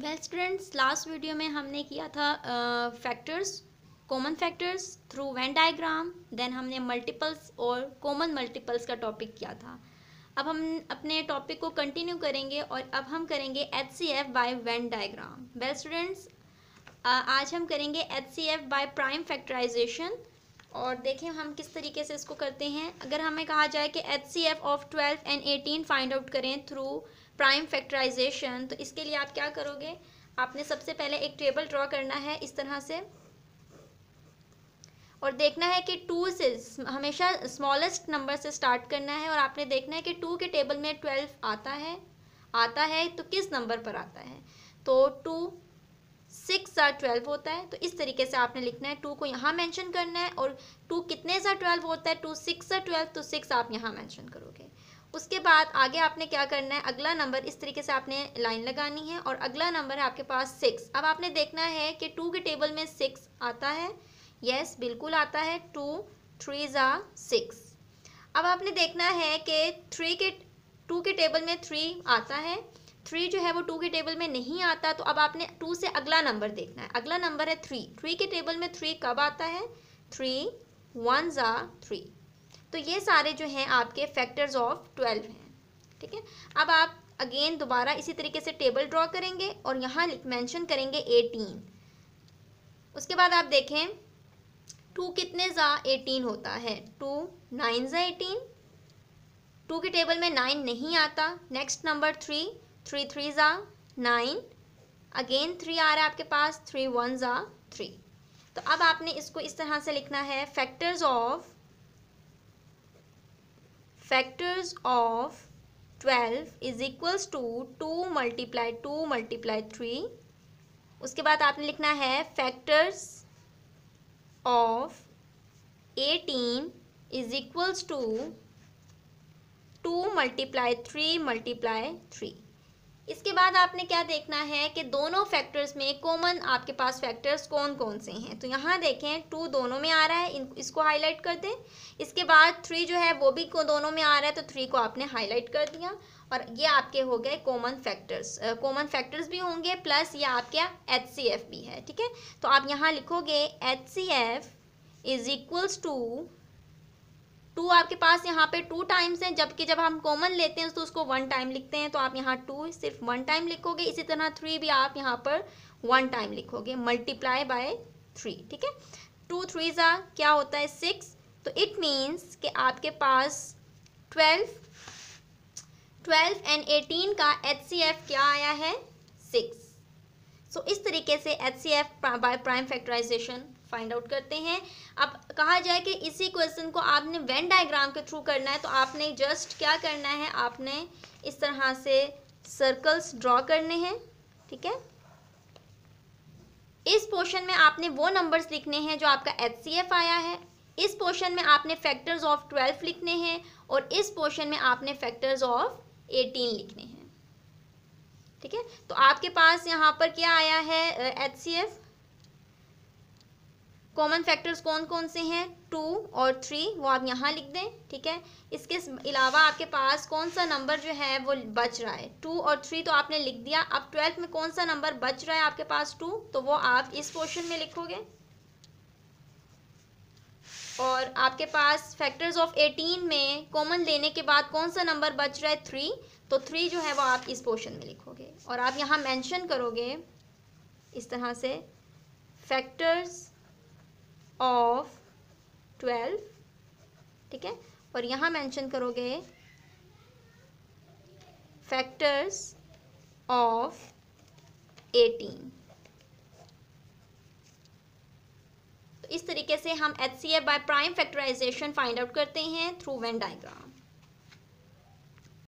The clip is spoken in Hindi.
वेल स्टूडेंट्स लास्ट वीडियो में हमने किया था factors common factors through Venn diagram then हमने मल्टीपल्स और कॉमन मल्टीपल्स का टॉपिक किया था अब हम अपने टॉपिक को कंटिन्यू करेंगे और अब हम करेंगे H C F by Venn diagram well students आज हम करेंगे H C F by prime factorisation और देखें हम किस तरीके से इसको करते हैं अगर हमें कहा जाए कि H C F of twelve and eighteen find out करें थ्रू प्राइम फैक्टराइजेशन तो इसके लिए आप क्या करोगे आपने सबसे पहले एक टेबल ड्रॉ करना है इस तरह से और देखना है कि टू से हमेशा स्मॉलेस्ट नंबर से स्टार्ट करना है और आपने देखना है कि टू के टेबल में ट्वेल्व आता है आता है तो किस नंबर पर आता है तो टू सिक्स सा ट्वेल्व होता है तो इस तरीके से आपने लिखना है टू को यहाँ मेंशन करना है और टू कितने सा ट्वेल्व होता है टू सिक्स सा ट्वेल्व तो सिक्स आप यहाँ मेंशन करोगे उसके बाद आगे आपने क्या करना है अगला नंबर इस तरीके से आपने लाइन लगानी है और अगला नंबर है आपके पास सिक्स अब आपने देखना है कि टू के टेबल में सिक्स आता है यस yes, बिल्कुल आता है टू थ्री ज़ा सिक्स अब आपने देखना है कि थ्री के टू के टेबल में थ्री आता है थ्री जो है वो टू के टेबल में नहीं आता तो अब आपने टू से अगला नंबर देखना है अगला नंबर है थ्री थ्री के टेबल में थ्री कब आता है थ्री वन ज़ा थ्री तो ये सारे जो हैं आपके फैक्टर्स ऑफ ट्वेल्व हैं ठीक है अब आप अगेन दोबारा इसी तरीके से टेबल ड्रॉ करेंगे और यहाँ मैंशन करेंगे एटीन उसके बाद आप देखें टू कितने ज़ा एटीन होता है टू नाइन ज़ा एटीन टू के टेबल में नाइन नहीं आता next number three three three ज़ा नाइन अगेन थ्री आ रहा है आपके पास थ्री वन ज़ा थ्री तो अब आपने इसको इस तरह से लिखना है factors of factors of 12 is equals to 2 multiply 2 multiply 3 उसके बाद आपने लिखना है factors of 18 is equals to 2 multiply 3 multiply 3 इसके बाद आपने क्या देखना है कि दोनों फैक्टर्स में कॉमन आपके पास फैक्टर्स कौन कौन से हैं तो यहाँ देखें टू दोनों में आ रहा है इन इसको हाईलाइट कर दें इसके बाद थ्री जो है वो भी को दोनों में आ रहा है तो थ्री को आपने हाईलाइट कर दिया और ये आपके हो गए कॉमन फैक्टर्स कॉमन फैक्टर्स भी होंगे प्लस ये आपके एच सी एफ भी है ठीक है तो आप यहाँ लिखोगे H C F is equals to two आपके पास यहाँ पे टू टाइम्स हैं जबकि जब हम कॉमन लेते हैं तो उसको वन टाइम लिखते हैं तो आप यहाँ टू सिर्फ वन टाइम लिखोगे इसी तरह थ्री भी आप यहाँ पर वन टाइम लिखोगे मल्टीप्लाई बाय थ्री ठीक है टू थ्री ज़ा क्या होता है सिक्स तो इट मीन्स कि आपके पास ट्वेल्व ट्वेल्व एंड एटीन का एच क्या आया है सिक्स सो so, इस तरीके से H C F by prime factorisation find out करते हैं अब कहा जाए कि इसी क्वेश्चन को आपने वेन डायग्राम के थ्रू करना है तो आपने जस्ट क्या करना है आपने इस तरह से सर्कल्स ड्रॉ करने हैं ठीक है इस पोर्शन में आपने वो नंबर्स लिखने हैं जो आपका एच आया है इस पोर्शन में आपने फैक्टर्स ऑफ ट्वेल्व लिखने हैं और इस पोर्शन में आपने फैक्टर्स ऑफ एटीन लिखने हैं ठीक है तो आपके पास यहाँ पर क्या आया है H C F common factors कौन कौन से हैं टू और थ्री वो आप यहाँ लिख दें ठीक है इसके अलावा आपके पास कौन सा नंबर जो है वो बच रहा है टू और थ्री तो आपने लिख दिया अब ट्वेल्थ में कौन सा नंबर बच रहा है आपके पास टू तो वो आप इस पोर्शन में लिखोगे और आपके पास फैक्टर्स ऑफ एटीन में कॉमन लेने के बाद कौन सा नंबर बच रहा है थ्री तो थ्री जो है वो आप इस पोर्शन में लिखोगे और आप यहाँ मेंशन करोगे इस तरह से फैक्टर्स ऑफ ट्वेल्व ठीक है और यहाँ मेंशन करोगे फैक्टर्स ऑफ एटीन तो इस तरीके से हम H C F by prime factorisation find out करते हैं थ्रू वेन डायग्राम